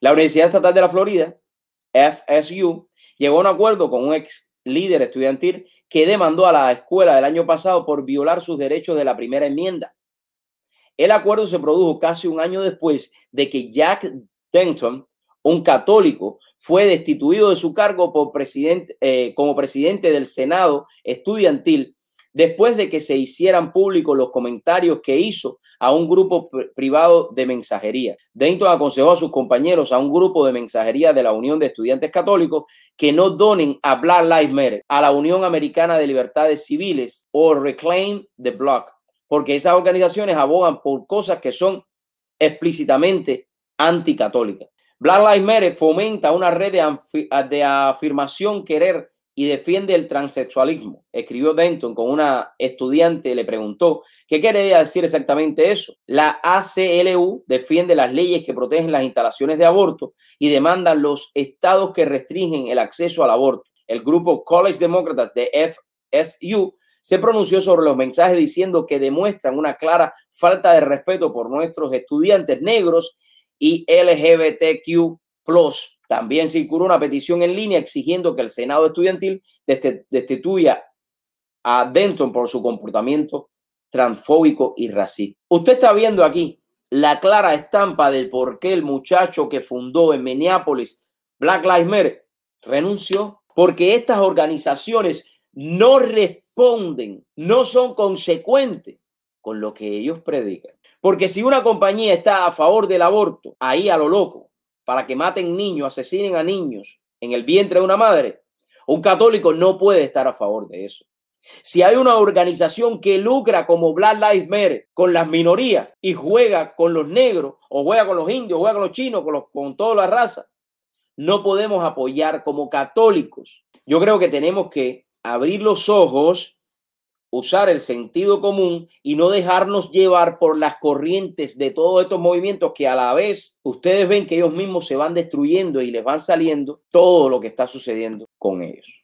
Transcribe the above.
La Universidad Estatal de la Florida, FSU, llegó a un acuerdo con un ex líder estudiantil que demandó a la escuela del año pasado por violar sus derechos de la primera enmienda. El acuerdo se produjo casi un año después de que Jack Denton, un católico, fue destituido de su cargo eh, como presidente del Senado estudiantil después de que se hicieran públicos los comentarios que hizo a un grupo privado de mensajería. Denton aconsejó a sus compañeros, a un grupo de mensajería de la Unión de Estudiantes Católicos, que no donen a Black Lives Matter, a la Unión Americana de Libertades Civiles o Reclaim the Block, porque esas organizaciones abogan por cosas que son explícitamente anticatólicas. Black Lives Matter fomenta una red de, de afirmación querer y defiende el transexualismo. Escribió Denton con una estudiante, le preguntó, ¿qué quería decir exactamente eso? La ACLU defiende las leyes que protegen las instalaciones de aborto y demandan los estados que restringen el acceso al aborto. El grupo College Democrats de FSU se pronunció sobre los mensajes diciendo que demuestran una clara falta de respeto por nuestros estudiantes negros y LGBTQ también circuló una petición en línea exigiendo que el Senado estudiantil destituya a Denton por su comportamiento transfóbico y racista. Usted está viendo aquí la clara estampa del por qué el muchacho que fundó en Minneapolis Black Lives Matter renunció, porque estas organizaciones no responden, no son consecuentes con lo que ellos predican. Porque si una compañía está a favor del aborto, ahí a lo loco, para que maten niños, asesinen a niños en el vientre de una madre, un católico no puede estar a favor de eso. Si hay una organización que lucra como Black Lives Matter con las minorías y juega con los negros o juega con los indios, juega con los chinos, con, con toda la raza, no podemos apoyar como católicos. Yo creo que tenemos que abrir los ojos usar el sentido común y no dejarnos llevar por las corrientes de todos estos movimientos que a la vez ustedes ven que ellos mismos se van destruyendo y les van saliendo todo lo que está sucediendo con ellos.